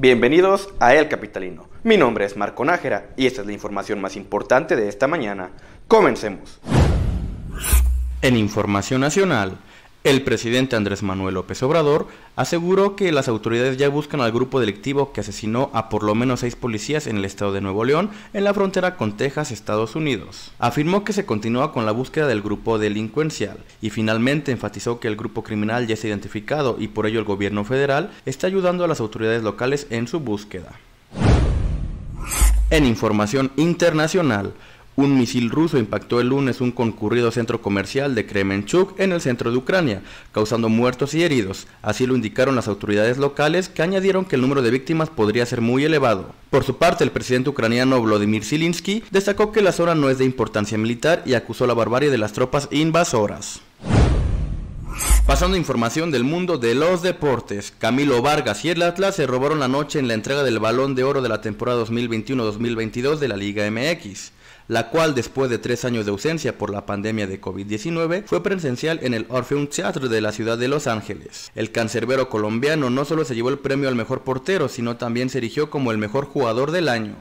Bienvenidos a El Capitalino. Mi nombre es Marco Nájera y esta es la información más importante de esta mañana. Comencemos. En Información Nacional, el presidente Andrés Manuel López Obrador aseguró que las autoridades ya buscan al grupo delictivo que asesinó a por lo menos seis policías en el estado de Nuevo León, en la frontera con Texas, Estados Unidos. Afirmó que se continúa con la búsqueda del grupo delincuencial y finalmente enfatizó que el grupo criminal ya es identificado y por ello el gobierno federal está ayudando a las autoridades locales en su búsqueda. En información internacional, un misil ruso impactó el lunes un concurrido centro comercial de Kremenchuk en el centro de Ucrania, causando muertos y heridos. Así lo indicaron las autoridades locales que añadieron que el número de víctimas podría ser muy elevado. Por su parte, el presidente ucraniano Vladimir Zelensky destacó que la zona no es de importancia militar y acusó la barbarie de las tropas invasoras. Pasando información del mundo de los deportes, Camilo Vargas y el Atlas se robaron la noche en la entrega del balón de oro de la temporada 2021-2022 de la Liga MX la cual después de tres años de ausencia por la pandemia de COVID-19 fue presencial en el Orpheum Theatre de la ciudad de Los Ángeles. El cancerbero colombiano no solo se llevó el premio al mejor portero, sino también se erigió como el mejor jugador del año.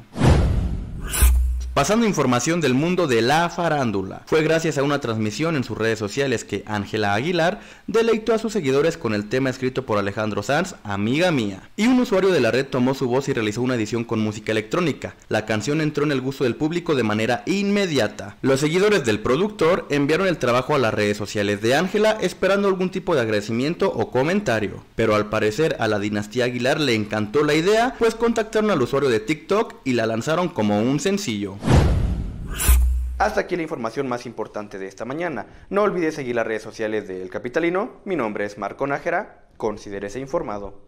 Pasando información del mundo de la farándula. Fue gracias a una transmisión en sus redes sociales que Ángela Aguilar deleitó a sus seguidores con el tema escrito por Alejandro Sanz, Amiga Mía. Y un usuario de la red tomó su voz y realizó una edición con música electrónica. La canción entró en el gusto del público de manera inmediata. Los seguidores del productor enviaron el trabajo a las redes sociales de Ángela esperando algún tipo de agradecimiento o comentario. Pero al parecer a la dinastía Aguilar le encantó la idea, pues contactaron al usuario de TikTok y la lanzaron como un sencillo. Hasta aquí la información más importante de esta mañana. No olvides seguir las redes sociales de El Capitalino. Mi nombre es Marco Nájera. Considérese informado.